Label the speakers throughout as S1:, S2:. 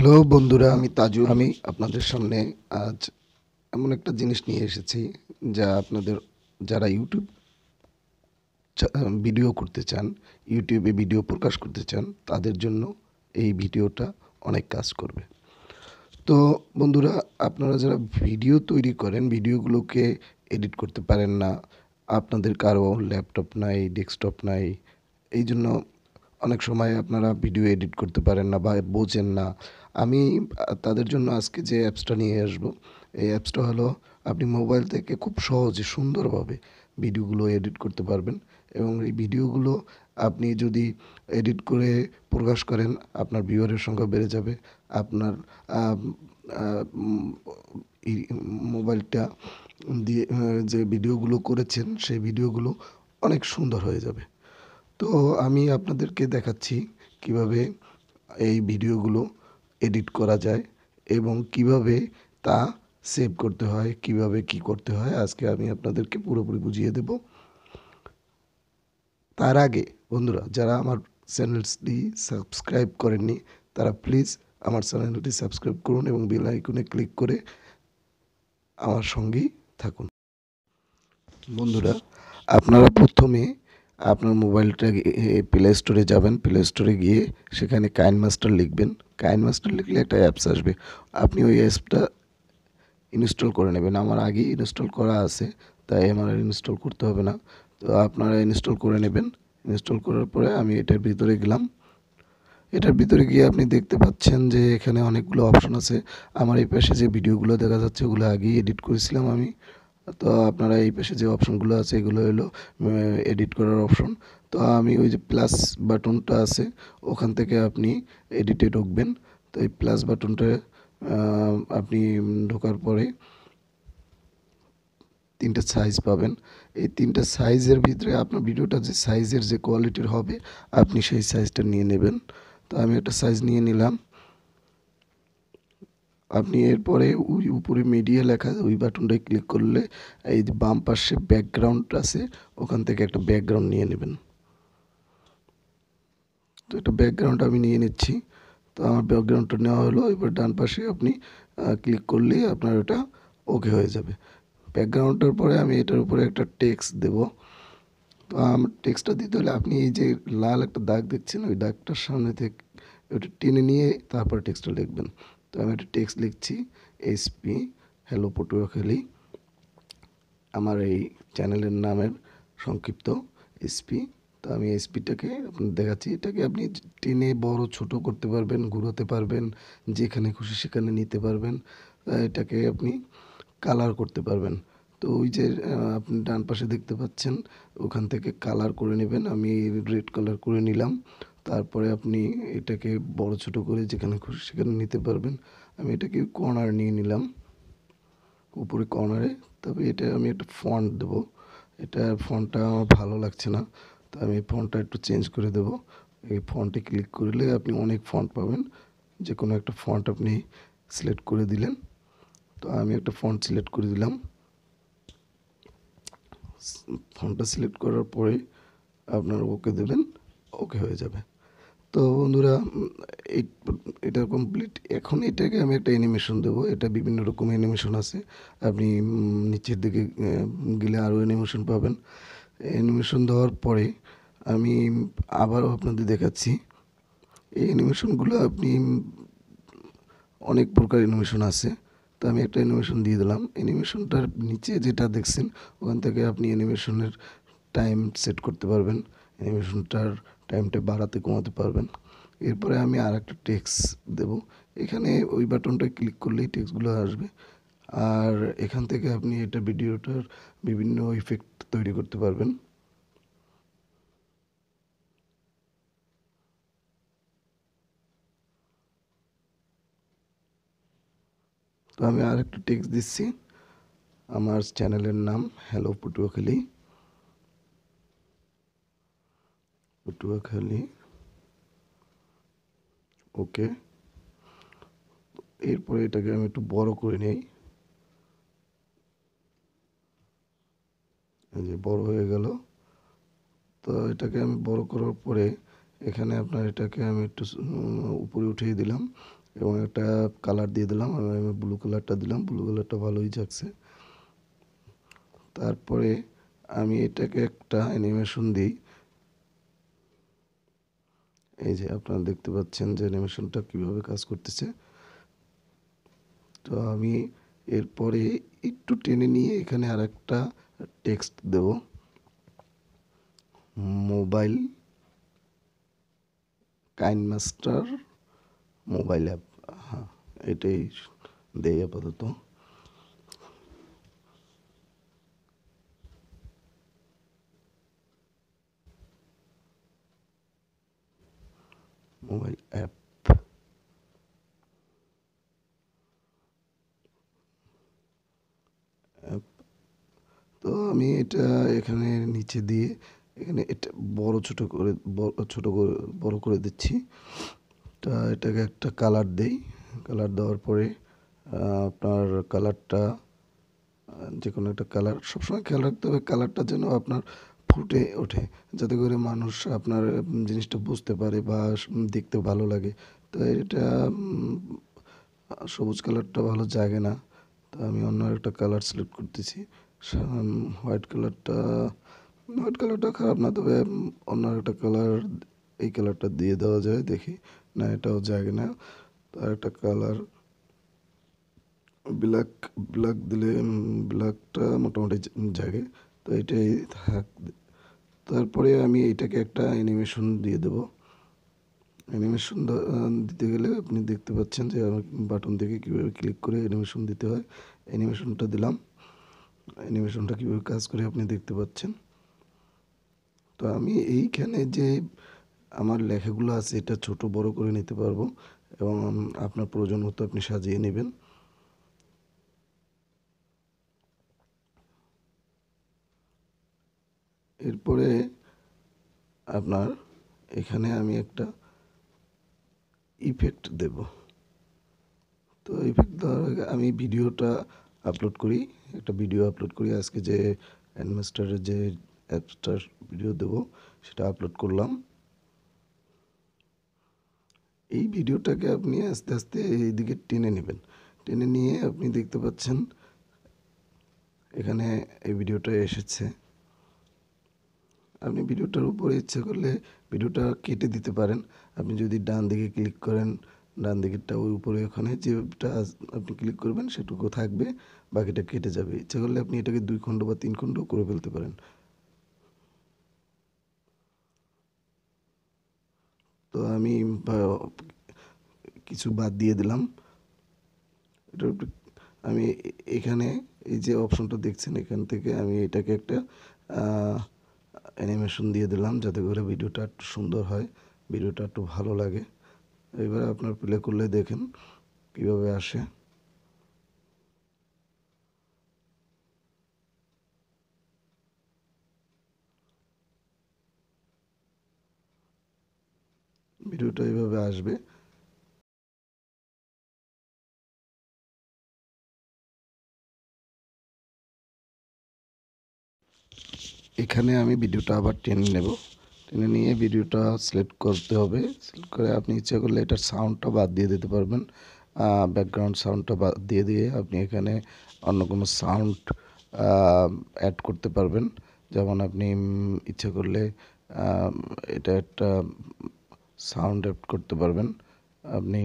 S1: hello বন্ধুরা আমি তাজু আমি আপনাদের সামনে আজ এমন একটা জিনিস নিয়ে এসেছি যা আপনাদের যারা ইউটিউব ভিডিও করতে চান ইউটিউবে ভিডিও প্রকাশ করতে চান তাদের জন্য এই ভিডিওটা অনেক কাজ করবে তো বন্ধুরা আপনারা যারা ভিডিও তৈরি করেন ভিডিওগুলোকে এডিট করতে পারেন না আপনাদের কারো ল্যাপটপ নাই ডেস্কটপ নাই এই জন্য অনেক সময় আপনারা ভিডিও এডিট করতে পারেন না বা বোঝেন না আমি তাদের জন্য আজকে যে অ্যাপসটা নিয়ে আসব এই অ্যাপসটা হলো আপনি মোবাইল থেকে খুব সহজে সুন্দরভাবে ভিডিওগুলো এডিট করতে পারবেন এবং এই ভিডিওগুলো আপনি যদি এডিট করে প্রকাশ করেন আপনার ভিউয়ারের সংখ্যা বেড়ে যাবে আপনার মোবাইলটা দিয়ে যে ভিডিওগুলো করেছেন সেই ভিডিওগুলো অনেক সুন্দর হয়ে যাবে তো আমি আপনাদেরকে দেখাচ্ছি কিভাবে এই ভিডিওগুলো এডিট করা যায় এবং কিভাবে তা সেভ করতে হয় কিভাবে কি করতে হয় আজকে আমি আপনাদেরকে পুরোপুরি বুঝিয়ে দেব তার আগে বন্ধুরা যারা আমার চ্যানেলটি সাবস্ক্রাইব করেননি তারা প্লিজ আমার চ্যানেলটি সাবস্ক্রাইব করুন এবং বেল আইকনে ক্লিক করে আমার সঙ্গেই থাকুন বন্ধুরা আপনারা প্রথমে আপনার মোবাইলটা প্লে স্টোরে যাবেন প্লে স্টোরে গিয়ে সেখানে কাইন মাস্টার লিখবেন কাইন মাস্টার লিখলে একটা অ্যাপস আসবে আপনি ওই অ্যাপসটা ইনস্টল করে নেবেন আমার আগেই ইনস্টল করা আছে তাই আমার ইনস্টল করতে হবে না তো আপনারা ইনস্টল করে নেবেন ইনস্টল করার পরে আমি এটার ভিতরে গেলাম এটার ভিতরে গিয়ে আপনি দেখতে পাচ্ছেন যে এখানে অনেকগুলো অপশন আছে আমার এই পাশে যে ভিডিওগুলো দেখা যাচ্ছে ওগুলো আগেই এডিট করেছিলাম আমি তো আপনারা এই পাশে যে অপশনগুলো আছে এগুলো হলো এডিট করার অপশন তো আমি ওই যে প্লাস বাটনটা আছে ওখান থেকে আপনি এডিটে ঢুকবেন তো এই প্লাস বাটনটা আপনি ঢোকার পরে তিনটা সাইজ পাবেন এই তিনটা সাইজের ভিতরে আপনার ভিডিওটা যে সাইজের যে কোয়ালিটির হবে আপনি সেই সাইজটা নিয়ে নেবেন তো আমি একটা সাইজ নিয়ে নিলাম আপনি এরপরে ওই উপরে মিডিয়া লেখা ওই বাটনটায় ক্লিক করলে এই বাম পাশে ব্যাকগ্রাউন্ড আছে ওখান থেকে একটা ব্যাকগ্রাউন্ড নিয়ে নেবেন তো একটা ব্যাকগ্রাউন্ড আমি নিয়ে নিচ্ছি তো আমার ব্যাকগ্রাউন্ডটা নেওয়া হলো এবার ডান পাশে আপনি ক্লিক করলেই আপনার ওটা ওকে হয়ে যাবে ব্যাকগ্রাউন্ডটার পরে আমি এটার উপরে একটা টেক্সট দেব তো আমার টেক্সটটা দিতে হলে আপনি এই যে লাল একটা দাগ দেখছেন ওই দাগটার সামনে থেকে ওটা টেনে নিয়ে তারপর টেক্সটটা লিখবেন তো আমি একটা টেক্সট লিখছি এসপি হ্যালো পটুয়াখালি আমার এই চ্যানেলের নামের সংক্ষিপ্ত এসপি তো আমি এসপিটাকে আপনার দেখাচ্ছি এটাকে আপনি টেনে বড় ছোট করতে পারবেন ঘুরোতে পারবেন যেখানে খুশি সেখানে নিতে পারবেন এটাকে আপনি কালার করতে পারবেন তো ওই যে আপনি ডান পাশে দেখতে পাচ্ছেন ওখান থেকে কালার করে নেবেন আমি রেড কালার করে নিলাম তারপরে আপনি এটাকে বড় ছোট করে যেখানে খুশি সেখানে নিতে পারবেন আমি এটাকে কর্নার নিয়ে নিলাম উপরে কর্নারে তবে এটা আমি একটা ফন্ট দেব এটা ফন্টটা আমার ভালো লাগছে না তো আমি ফন্টটা একটু চেঞ্জ করে দেব এই ফন্টে ক্লিক করলে আপনি অনেক ফন্ট পাবেন যে কোনো একটা ফন্ট আপনি সিলেক্ট করে দিলেন তো আমি একটা ফন্ট সিলেক্ট করে দিলাম ফন্টটা সিলেক্ট করার পরে আপনার ওকে দেবেন ওকে হয়ে যাবে তো বন্ধুরা এটা কমপ্লিট এখন এটাকে আমি একটা অ্যানিমেশন দেবো এটা বিভিন্ন রকম অ্যানিমেশন আছে আপনি নিচের দিকে গেলে আরও অ্যানিমেশন পাবেন অ্যানিমেশন দেওয়ার পরে আমি আবারও আপনাদের দেখাচ্ছি এই অ্যানিমেশনগুলো আপনি অনেক প্রকার অ্যানিমেশন আছে তো আমি একটা অ্যানিমেশন দিয়ে দিলাম অ্যানিমেশনটার নিচে যেটা দেখছেন ওখান থেকে আপনি অ্যানিমেশনের টাইম সেট করতে পারবেন অ্যানিমেশনটার টাইমটা বাড়াতে কমাতে পারবেন এরপরে আমি আর একটা টেক্স দেবো এখানে ওই বাটনটা ক্লিক করলেই টেক্সগুলো আসবে আর এখান থেকে আপনি এটা ভিডিওটার বিভিন্ন ইফেক্ট তৈরি করতে পারবেন তো আমি আর একটা টেক্সট দিচ্ছি আমার চ্যানেলের নাম হ্যালো পটুয়াখালী পটুয়াখালী ওকে এরপরে এটাকে আমি একটু বড় করে নেই যে বড় হয়ে গেল তো এটাকে আমি বড় করার পরে এখানে আপনার এটাকে আমি একটু উপরে উঠিয়ে দিলাম এবং একটা কালার দিয়ে দিলাম আমি ব্লু কালারটা দিলাম ব্লু কালারটা ভালোই যাচ্ছে তারপরে আমি এটাকে একটা অ্যানিমেশন দিই এই যে আপনারা দেখতে পাচ্ছেন যে অ্যানিমেশনটা কীভাবে কাজ করতেছে তো আমি এরপরে একটু টেনে নিয়ে এখানে আর একটা টেক্সট দেব mobile KineMaster mobile app হ্যাঁ এটাই দেয় আপাতত মোবাইল অ্যাপ তো আমি এটা এখানে নিচে দিয়ে এখানে এটা বড় ছোট করে ছোট করে বড় করে দিচ্ছি তা এটাকে একটা কালার দেই কালার দেওয়ার পরে আপনার কালারটা যে কোনো একটা কালার সবসময় খেয়াল রাখতে হবে কালারটা যেন আপনার ফুটে ওঠে যাতে করে মানুষ আপনার জিনিসটা বুঝতে পারে বা দেখতে ভালো লাগে তো এটা সবুজ কালারটা ভালো জাগে না তো আমি অন্য একটা কালার সিলেক্ট করতেছি হোয়াইট কালারটা হোয়াইট কালারটা খারাপ না তবে অন্য একটা কালার এই কালারটা দিয়ে দেওয়া যায় দেখি না এটাও জাগে না আর একটা কালার ব্ল্যাক ব্ল্যাক দিলে ব্ল্যাকটা মোটামুটি জাগে তো এটাই থাক তারপরে আমি এটাকে একটা অ্যানিমেশন দিয়ে দেব অ্যানিমেশন দিতে গেলে আপনি দেখতে পাচ্ছেন যে আমার বাটন থেকে কীভাবে ক্লিক করে অ্যানিমেশন দিতে হয় অ্যানিমেশনটা দিলাম অ্যানিমেশনটা কীভাবে কাজ করে আপনি দেখতে পাচ্ছেন তো আমি এইখানে যে আমার লেখাগুলো আছে এটা ছোট বড় করে নিতে পারবো এবং আপনার প্রয়োজন মতো আপনি সাজিয়ে নেবেন এরপরে আপনার এখানে আমি একটা ইফেক্ট দেব তো ইফেক্ট দেওয়ার আগে আমি ভিডিওটা আপলোড করি একটা ভিডিও আপলোড করি আজকে যে অ্যানমাস্টারের যে অ্যাপসটার ভিডিও দেব সেটা আপলোড করলাম এই ভিডিওটাকে আপনি আস্তে আস্তে এইদিকে টেনে নেবেন টেনে নিয়ে আপনি দেখতে পাচ্ছেন এখানে এই ভিডিওটা এসেছে আপনি ভিডিওটার উপরে ইচ্ছে করলে ভিডিওটা কেটে দিতে পারেন আপনি যদি ডান দিকে ক্লিক করেন ডান দিকেরটা ওই উপরে ওখানে যেটা আপনি ক্লিক করবেন সেটুকু থাকবে বাকিটা কেটে যাবে ইচ্ছে করলে আপনি এটাকে দুই খণ্ড বা তিন খণ্ড করে ফেলতে পারেন তো আমি কিছু বাদ দিয়ে দিলাম আমি এখানে এই যে অপশনটা দেখছেন এখান থেকে আমি এটাকে একটা অ্যানিমেশন দিয়ে দিলাম যাতে করে ভিডিওটা একটু সুন্দর হয় ভিডিওটা একটু ভালো লাগে এবারে আপনার প্লে করলে দেখেন কিভাবে আসে ভিডিওটা এইভাবে আসবে এখানে আমি ভিডিওটা আবার টেনে নেব টেনে নিয়ে ভিডিওটা সিলেক্ট করতে হবে সিলেক্ট করে আপনি ইচ্ছা করলে এটার সাউন্ডটা বাদ দিয়ে দিতে পারবেন ব্যাকগ্রাউন্ড সাউন্ডটা বাদ দিয়ে দিয়ে আপনি এখানে অন্য কোনো সাউন্ড অ্যাড করতে পারবেন যেমন আপনি ইচ্ছা করলে এটা একটা সাউন্ড অ্যাড করতে পারবেন আপনি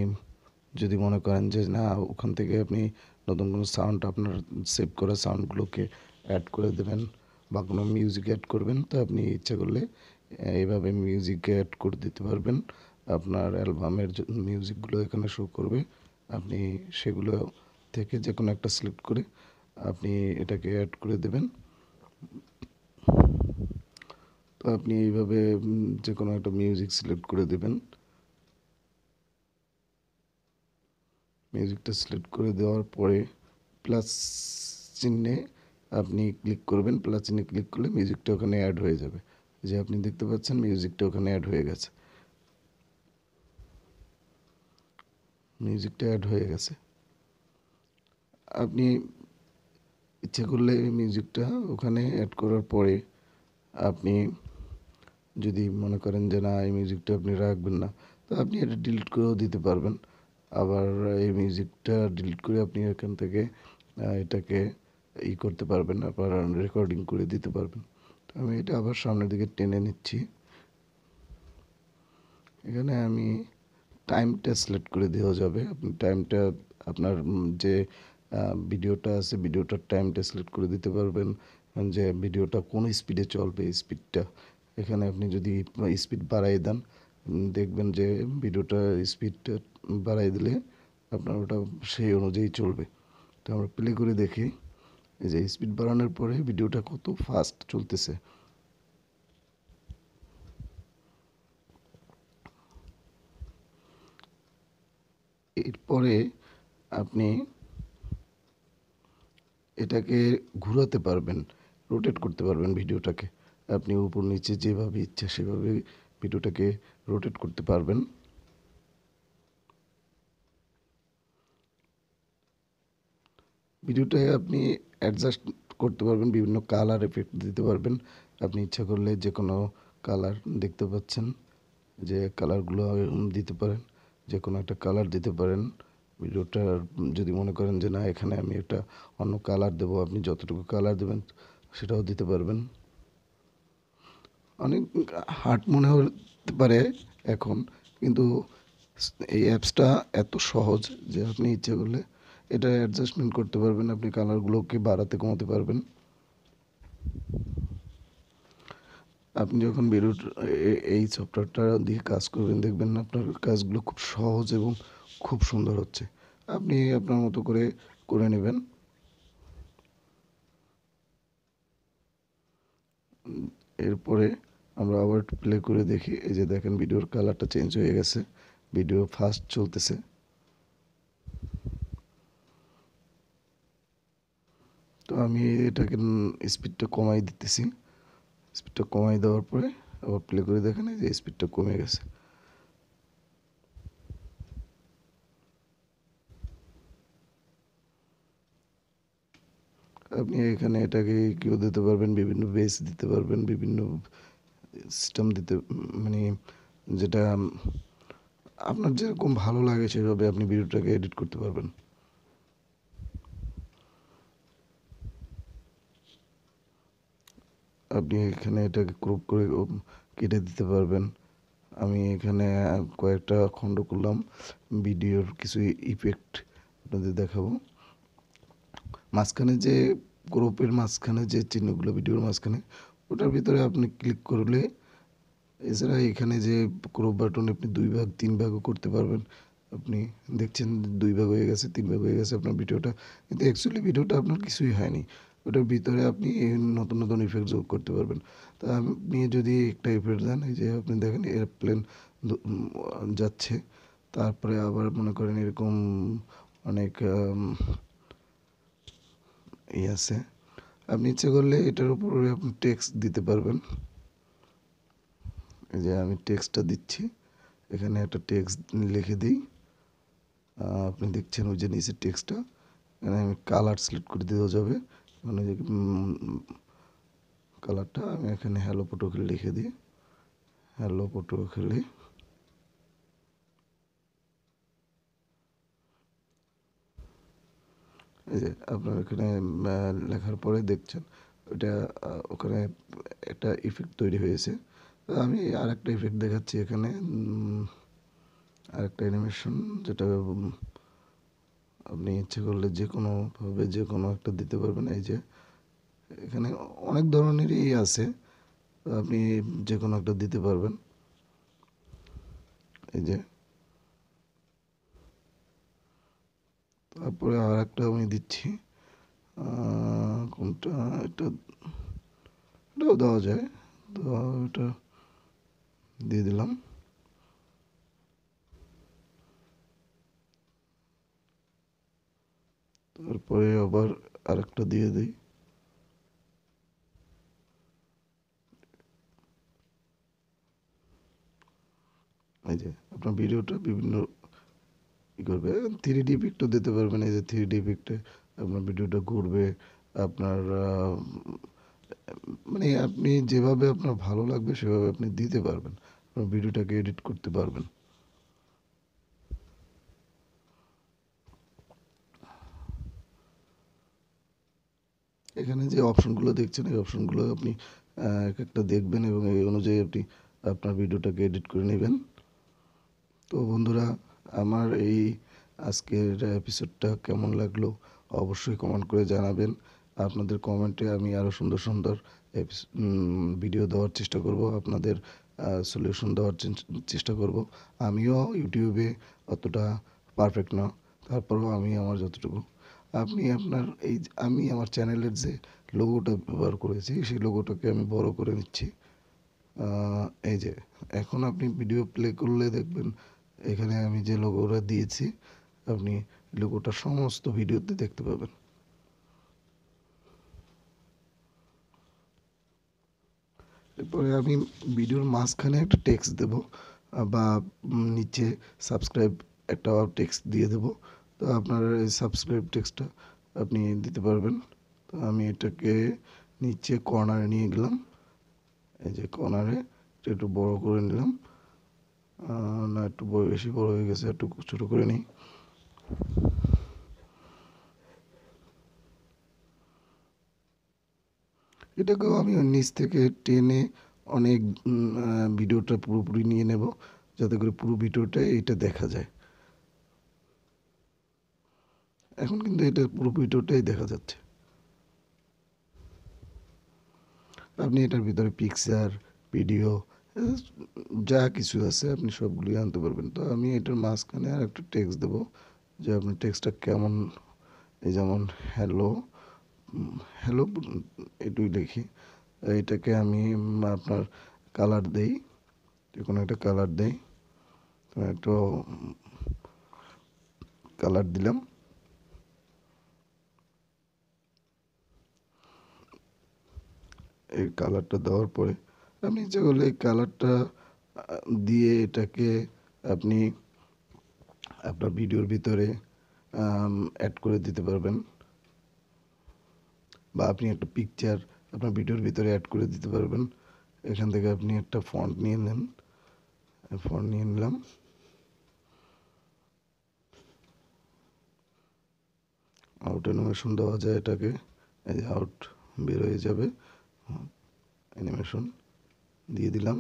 S1: যদি মনে করেন যে না ওখান থেকে আপনি নতুন কোনো সাউন্ড আপনার সেভ করা সাউন্ডগুলোকে অ্যাড করে দেবেন বা কোনো মিউজিক অ্যাড করবেন তো আপনি ইচ্ছা করলে এইভাবে মিউজিক অ্যাড করে দিতে পারবেন আপনার অ্যালবামের মিউজিকগুলো এখানে শো করবে আপনি সেগুলো থেকে যে কোনো একটা সিলেক্ট করে আপনি এটাকে অ্যাড করে দেবেন তো আপনি এইভাবে যে কোনো একটা মিউজিক সিলেক্ট করে দেবেন মিউজিকটা সিলেক্ট করে দেওয়ার পরে প্লাস চিহ্নে আপনি ক্লিক করবেন প্লাস প্লাচিনে ক্লিক করলে মিউজিকটা ওখানে অ্যাড হয়ে যাবে যে আপনি দেখতে পাচ্ছেন মিউজিকটা ওখানে অ্যাড হয়ে গেছে মিউজিকটা অ্যাড হয়ে গেছে আপনি ইচ্ছে করলে মিউজিকটা ওখানে অ্যাড করার পরে আপনি যদি মনে করেন যে না এই মিউজিকটা আপনি রাখবেন না তো আপনি এটা ডিলিট করেও দিতে পারবেন আবার এই মিউজিকটা ডিলিট করে আপনি এখান থেকে এটাকে ই করতে পারবেন আপনারা রেকর্ডিং করে দিতে পারবেন তো আমি এটা আবার সামনের দিকে টেনে নিচ্ছি এখানে আমি টাইমটা সিলেক্ট করে দেওয়া যাবে আপনি টাইমটা আপনার যে ভিডিওটা আছে ভিডিওটার টাইমটা সিলেক্ট করে দিতে পারবেন যে ভিডিওটা কোন স্পিডে চলবে স্পিডটা এখানে আপনি যদি স্পিড বাড়াই দেন দেখবেন যে ভিডিওটা স্পিডটা বাড়াই দিলে আপনার ওটা সেই অনুযায়ী চলবে তো আমরা প্লে করে দেখি যে স্পিড বাড়ানোর পরে ভিডিওটা কত ফাস্ট চলতেছে এরপরে আপনি এটাকে ঘুরাতে পারবেন রোটেট করতে পারবেন ভিডিওটাকে আপনি উপর নিচে যেভাবে ইচ্ছা সেভাবে ভিডিওটাকে রোটেট করতে পারবেন ভিডিওটায় আপনি অ্যাডজাস্ট করতে পারবেন বিভিন্ন কালার এফেক্ট দিতে পারবেন আপনি ইচ্ছা করলে যে কোনো কালার দেখতে পাচ্ছেন যে কালারগুলো দিতে পারেন যে কোনো একটা কালার দিতে পারেন ভিডিওটার যদি মনে করেন যে না এখানে আমি একটা অন্য কালার দেব আপনি যতটুকু কালার দেবেন সেটাও দিতে পারবেন অনেক হার্ড মনে হতে পারে এখন কিন্তু এই অ্যাপসটা এত সহজ যে আপনি ইচ্ছে করলে এটা অ্যাডজাস্টমেন্ট করতে পারবেন আপনি কালারগুলোকে বাড়াতে কমাতে পারবেন আপনি যখন বেরোট এই সফটওয়্যারটা দিয়ে কাজ করবেন দেখবেন আপনার কাজগুলো খুব সহজ এবং খুব সুন্দর হচ্ছে আপনি আপনার মতো করে করে নেবেন এরপরে আমরা আবার প্লে করে দেখি এই যে দেখেন ভিডিওর কালারটা চেঞ্জ হয়ে গেছে ভিডিও ফাস্ট চলতেছে তো আমি এটাকে স্পিডটা কমাই দিতেছি স্পিডটা কমাই দেওয়ার পরে আবার প্লে করে দেখেন যে স্পিডটা কমে গেছে আপনি এখানে এটাকে কেউ দিতে পারবেন বিভিন্ন বেস দিতে পারবেন বিভিন্ন সিস্টেম দিতে মানে যেটা আপনার যেরকম ভালো লাগে সেভাবে আপনি ভিডিওটাকে এডিট করতে পারবেন আপনি এখানে এটাকে ক্রপ করে কেটে দিতে পারবেন আমি এখানে কয়েকটা খণ্ড করলাম ভিডিওর কিছু ইফেক্ট আপনাদের দেখাবো মাঝখানে যে গ্রুপের মাঝখানে যে চিহ্নগুলো ভিডিওর মাঝখানে ওটার ভিতরে আপনি ক্লিক করলে এছাড়া এখানে যে ক্রপ বাটন আপনি দুই ভাগ তিন ভাগও করতে পারবেন আপনি দেখছেন দুই ভাগ হয়ে গেছে তিন ভাগ হয়ে গেছে আপনার ভিডিওটা কিন্তু অ্যাকচুয়ালি ভিডিওটা আপনার কিছুই হয়নি ওটার ভিতরে আপনি নতুন নতুন ইফেক্ট যোগ করতে পারবেন তা আপনি যদি একটা ইফেক্ট দেন এই যে আপনি দেখেন এয়ারপ্লেন যাচ্ছে তারপরে আবার মনে করেন এরকম অনেক ই আছে আপনি ইচ্ছে করলে এটার উপরে আপনি টেক্সট দিতে পারবেন এই যে আমি টেক্সটটা দিচ্ছি এখানে একটা টেক্সট লিখে দিই আপনি দেখছেন ওই যে নিচে টেক্সটটা এখানে আমি কালার সিলেক্ট করে দেওয়া যাবে মানে যে কালারটা আমি এখানে হ্যালো পটো খেলে লিখে দিই হ্যালো পটুয়াখালী এই যে আপনার এখানে লেখার পরে দেখছেন ওটা ওখানে একটা ইফেক্ট তৈরি হয়েছে আমি আর একটা ইফেক্ট দেখাচ্ছি এখানে আরেকটা অ্যানিমেশন যেটা আপনি ইচ্ছে করলে যে কোনোভাবে যে কোনো একটা দিতে পারবেন এই যে এখানে অনেক ধরনেরই আছে আপনি যে কোনো একটা দিতে পারবেন এই যে তারপরে আর একটা আমি দিচ্ছি কোনটা এটা এটাও দেওয়া যায় তো এটা দিয়ে দিলাম পরে আবার আরেকটা দিয়ে দিই এই যে আপনার ভিডিওটা বিভিন্ন করবে থ্রি ডি পিকটা দিতে পারবেন এই যে থ্রি ডি পিকটা আপনার ভিডিওটা ঘুরবে আপনার মানে আপনি যেভাবে আপনার ভালো লাগবে সেভাবে আপনি দিতে পারবেন আপনার ভিডিওটাকে এডিট করতে পারবেন এখানে যে অপশনগুলো দেখছেন এই অপশনগুলো আপনি এক একটা দেখবেন এবং এই অনুযায়ী আপনি আপনার ভিডিওটাকে এডিট করে নেবেন তো বন্ধুরা আমার এই আজকের এপিসোডটা কেমন লাগলো অবশ্যই কমেন্ট করে জানাবেন আপনাদের কমেন্টে আমি আরও সুন্দর সুন্দর ভিডিও দেওয়ার চেষ্টা করব আপনাদের সলিউশন দেওয়ার চেষ্টা করব আমিও ইউটিউবে অতটা পারফেক্ট না তারপরেও আমি আমার যতটুকু আপনি আপনার এই আমি আমার চ্যানেলের যে লোগোটা ব্যবহার করেছি সেই লোগোটাকে আমি বড় করে নিচ্ছি এই যে এখন আপনি ভিডিও প্লে করলে দেখবেন এখানে আমি যে লোগোটা দিয়েছি আপনি লোগোটা সমস্ত ভিডিওতে দেখতে পাবেন এরপরে আমি ভিডিওর মাঝখানে একটা টেক্সট দেব বা নিচে সাবস্ক্রাইব একটা টেক্সট দিয়ে দেবো তো আপনার এই সাবস্ক্রাইব টেক্সটটা আপনি দিতে পারবেন তো আমি এটাকে নিচে কর্নারে নিয়ে গেলাম এই যে কর্নারে এটা একটু বড় করে নিলাম না একটু বেশি বড় হয়ে গেছে একটু ছোটো করে নিই এটাকেও আমি নিচ থেকে টেনে অনেক ভিডিওটা পুরোপুরি নিয়ে নেব যাতে করে পুরো ভিডিওটা এটা দেখা যায় এখন কিন্তু এটা পুরো ভিডিওটাই দেখা যাচ্ছে আপনি এটার ভিতরে পিকচার ভিডিও যা কিছু আছে আপনি সবগুলোই আনতে পারবেন তো আমি এটার মাঝখানে আর একটু টেক্সট দেবো যে আপনার টেক্সটটা কেমন এই যেমন হ্যালো হ্যালো এটুই লিখি এটাকে আমি আপনার কালার দেই যে কোনো একটা কালার দেই একটু কালার দিলাম এই কালারটা দেওয়ার পরে আপনি করলে এই কালারটা দিয়ে এটাকে আপনি আপনার ভিডিওর ভিতরে অ্যাড করে দিতে পারবেন বা আপনি একটা পিকচার আপনার ভিডিওর ভিতরে অ্যাড করে দিতে পারবেন এখান থেকে আপনি একটা ফন্ট নিয়ে নেন ফন্ট নিয়ে নিলাম আউট অ্যানিমেশন দেওয়া যায় এটাকে এই যে আউট বের হয়ে যাবে অ্যানিমেশন দিয়ে দিলাম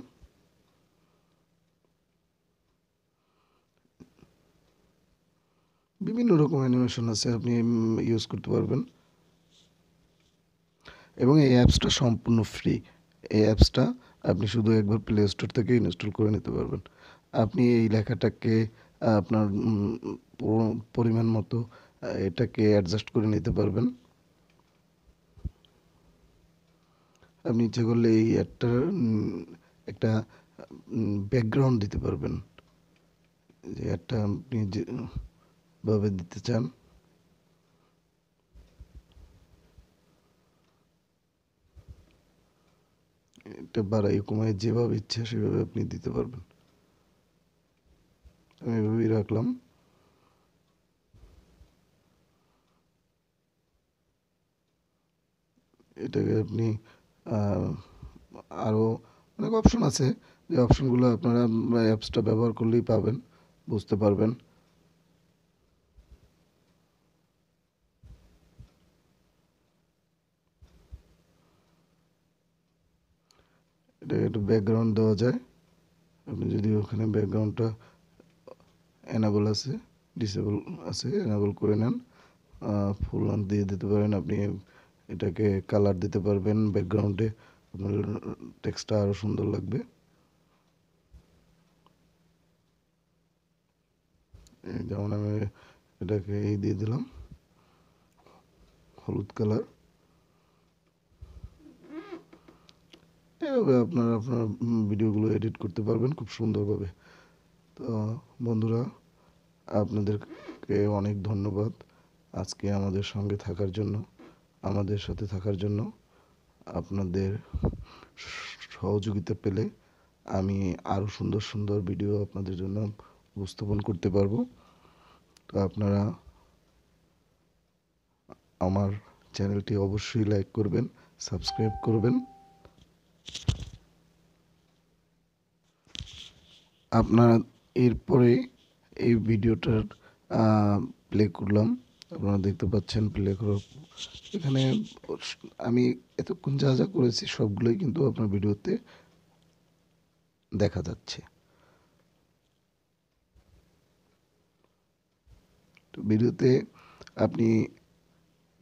S1: বিভিন্ন রকম অ্যানিমেশন আছে আপনি ইউজ করতে পারবেন এবং এই অ্যাপসটা সম্পূর্ণ ফ্রি এই অ্যাপসটা আপনি শুধু একবার প্লে স্টোর থেকে ইনস্টল করে নিতে পারবেন আপনি এই লেখাটাকে আপনার পরিমাণ মতো এটাকে অ্যাডজাস্ট করে নিতে পারবেন আপনি ইচ্ছে করলে এই অ্যাডটার একটা ব্যাকগ্রাউন্ড দিতে পারবেন যে একটা আপনি যেভাবে দিতে চান এটা বাড়াই কমায় যেভাবে ইচ্ছা সেভাবে আপনি দিতে পারবেন আমি এভাবেই রাখলাম এটাকে আপনি আরও অনেক অপশন আছে যে অপশনগুলো আপনারা অ্যাপসটা ব্যবহার করলেই পাবেন বুঝতে পারবেন এটাকে একটু ব্যাকগ্রাউন্ড দেওয়া যায় আপনি যদি ওখানে ব্যাকগ্রাউন্ডটা এনাবল আছে ডিসেবল আছে এনাবল করে নেন ফুল দিয়ে দিতে পারেন আপনি এটাকে কালার দিতে পারবেন ব্যাকগ্রাউন্ডে আপনার টেক্সটটা আরও সুন্দর লাগবে যেমন আমি এটাকে এই দিয়ে দিলাম হলুদ কালার এভাবে আপনারা আপনার ভিডিওগুলো এডিট করতে পারবেন খুব সুন্দরভাবে তো বন্ধুরা আপনাদেরকে অনেক ধন্যবাদ আজকে আমাদের সঙ্গে থাকার জন্য আমাদের সাথে থাকার জন্য আপনাদের সহযোগিতা পেলে আমি আরও সুন্দর সুন্দর ভিডিও আপনাদের জন্য উপস্থাপন করতে পারবো তো আপনারা আমার চ্যানেলটি অবশ্যই লাইক করবেন সাবস্ক্রাইব করবেন আপনারা এরপরে এই ভিডিওটার প্লে করলাম আপনারা দেখতে পাচ্ছেন প্লে ক্রপ এখানে আমি এতক্ষণ যা যা করেছি সবগুলোই কিন্তু আপনার ভিডিওতে দেখা যাচ্ছে তো ভিডিওতে আপনি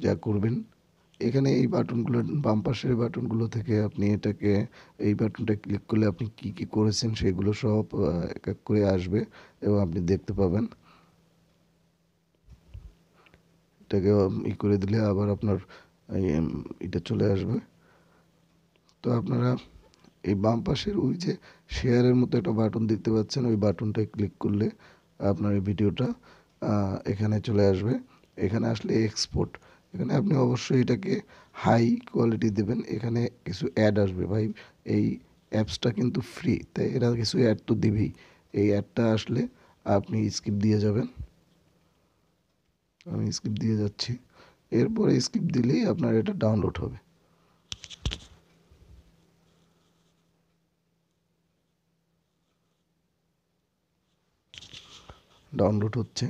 S1: যা করবেন
S2: এখানে এই বাটনগুলো
S1: বাম পাশের বাটনগুলো থেকে আপনি এটাকে এই বাটনটা ক্লিক করলে আপনি কি কি করেছেন সেগুলো সব এক এক করে আসবে এবং আপনি দেখতে পাবেন এটাকে ই করে দিলে আবার আপনার এটা চলে আসবে তো আপনারা এই বাম পাশের ওই যে শেয়ারের মতো একটা বাটন দেখতে পাচ্ছেন ওই বাটনটায় ক্লিক করলে আপনার এই ভিডিওটা এখানে চলে আসবে এখানে আসলে এক্সপোর্ট এখানে আপনি অবশ্যই এটাকে হাই কোয়ালিটি দেবেন এখানে কিছু অ্যাড আসবে ভাই এই অ্যাপসটা কিন্তু ফ্রি তাই এরা কিছু অ্যাড তো দিবেই এই অ্যাডটা আসলে আপনি স্কিপ দিয়ে যাবেন আমি স্কিপ দিয়ে যাচ্ছি এরপরে স্কিপ দিলেই আপনার এটা ডাউনলোড হবে ডাউনলোড হচ্ছে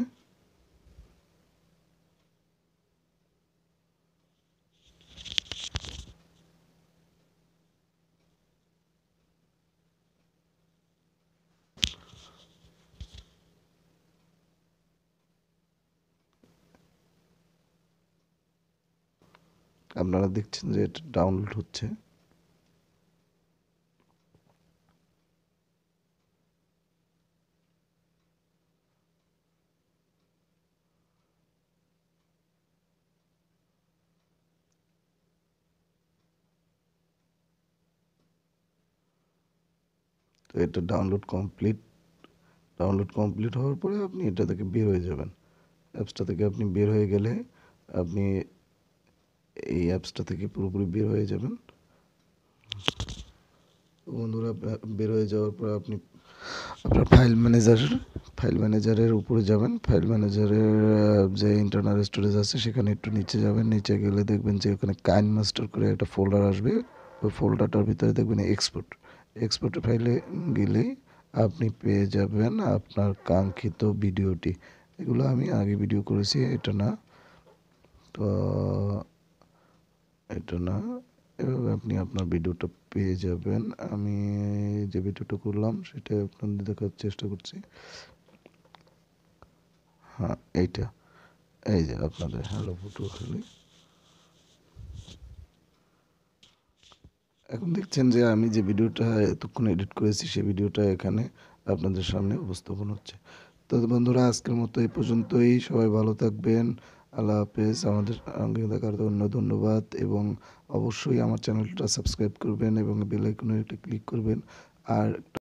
S1: আপনারা দেখছেন যে এটা ডাউনলোড হচ্ছে তো এটা ডাউনলোড কমপ্লিট ডাউনলোড কমপ্লিট হওয়ার পরে আপনি এটা থেকে বের হয়ে যাবেন অ্যাপসটা থেকে আপনি বের হয়ে গেলে আপনি এই অ্যাপসটা থেকে পুরোপুরি বের হয়ে যাবেন বন্ধুরা বের হয়ে যাওয়ার পর আপনি আপনার ফাইল ম্যানেজার ফাইল ম্যানেজারের উপরে যাবেন ফাইল ম্যানেজারের যে ইন্টারনাল স্টোরেজ আছে সেখানে একটু নিচে যাবেন নিচে গেলে দেখবেন যে ওখানে কাইন মাস্টার করে একটা ফোল্ডার আসবে ওই ফোল্ডারটার ভিতরে দেখবেন এক্সপোর্ট এক্সপোর্ট ফাইলে গেলেই আপনি পেয়ে যাবেন আপনার কাঙ্ক্ষিত ভিডিওটি এগুলো আমি আগে ভিডিও করেছি এটা না তো এটা না এভাবে আপনি আপনার ভিডিওটা পেয়ে যাবেন আমি যে ভিডিওটা করলাম সেটা আপনাদের দেখার চেষ্টা করছি হ্যাঁ এইটা এই যে আপনাদের হ্যালো ফটো খালি এখন দেখছেন যে আমি যে ভিডিওটা এতক্ষণ এডিট করেছি সেই ভিডিওটা এখানে আপনাদের সামনে উপস্থাপন হচ্ছে তো বন্ধুরা আজকের মতো এই পর্যন্তই সবাই ভালো থাকবেন আল্লাহ হাফেজ আমাদের আঙ্গিক দেখার জন্য ধন্যবাদ এবং অবশ্যই আমার চ্যানেলটা সাবস্ক্রাইব করবেন এবং বেল আইকনে ক্লিক করবেন আর